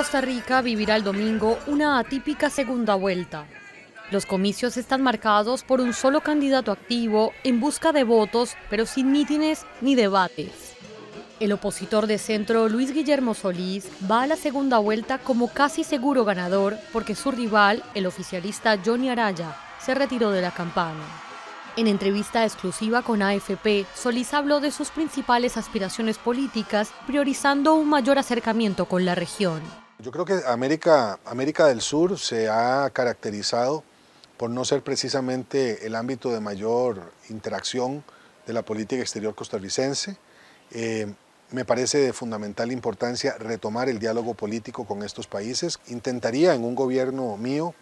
Costa Rica vivirá el domingo una atípica segunda vuelta. Los comicios están marcados por un solo candidato activo en busca de votos, pero sin mítines ni debates. El opositor de centro Luis Guillermo Solís va a la segunda vuelta como casi seguro ganador porque su rival, el oficialista Johnny Araya, se retiró de la campaña. En entrevista exclusiva con AFP, Solís habló de sus principales aspiraciones políticas, priorizando un mayor acercamiento con la región. Yo creo que América, América del Sur se ha caracterizado por no ser precisamente el ámbito de mayor interacción de la política exterior costarricense. Eh, me parece de fundamental importancia retomar el diálogo político con estos países. Intentaría en un gobierno mío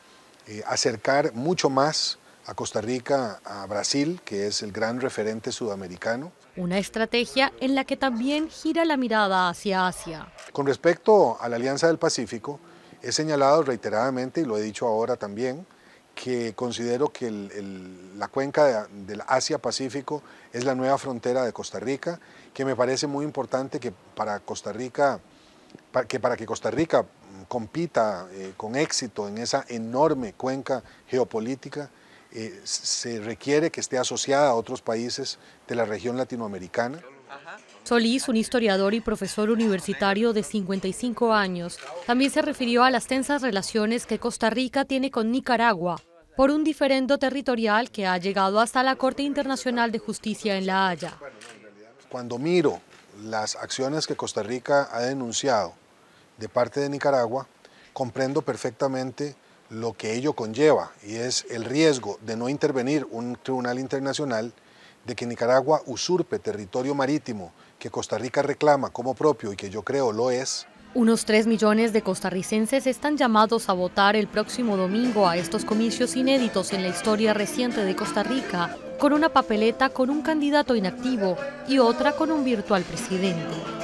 eh, acercar mucho más a Costa Rica, a Brasil, que es el gran referente sudamericano. Una estrategia en la que también gira la mirada hacia Asia. Con respecto a la Alianza del Pacífico, he señalado reiteradamente, y lo he dicho ahora también, que considero que la cuenca del Asia-Pacífico es la nueva frontera de Costa Rica, que me parece muy importante que para Costa Rica, para que, para que Costa Rica mm, compita eh, con éxito en esa enorme cuenca geopolítica, eh, se requiere que esté asociada a otros países de la región latinoamericana. Solís, un historiador y profesor universitario de 55 años, también se refirió a las tensas relaciones que Costa Rica tiene con Nicaragua por un diferendo territorial que ha llegado hasta la Corte Internacional de Justicia en La Haya. Cuando miro las acciones que Costa Rica ha denunciado de parte de Nicaragua, comprendo perfectamente lo que ello conlleva y es el riesgo de no intervenir un tribunal internacional, de que Nicaragua usurpe territorio marítimo que Costa Rica reclama como propio y que yo creo lo es. Unos 3 millones de costarricenses están llamados a votar el próximo domingo a estos comicios inéditos en la historia reciente de Costa Rica, con una papeleta con un candidato inactivo y otra con un virtual presidente.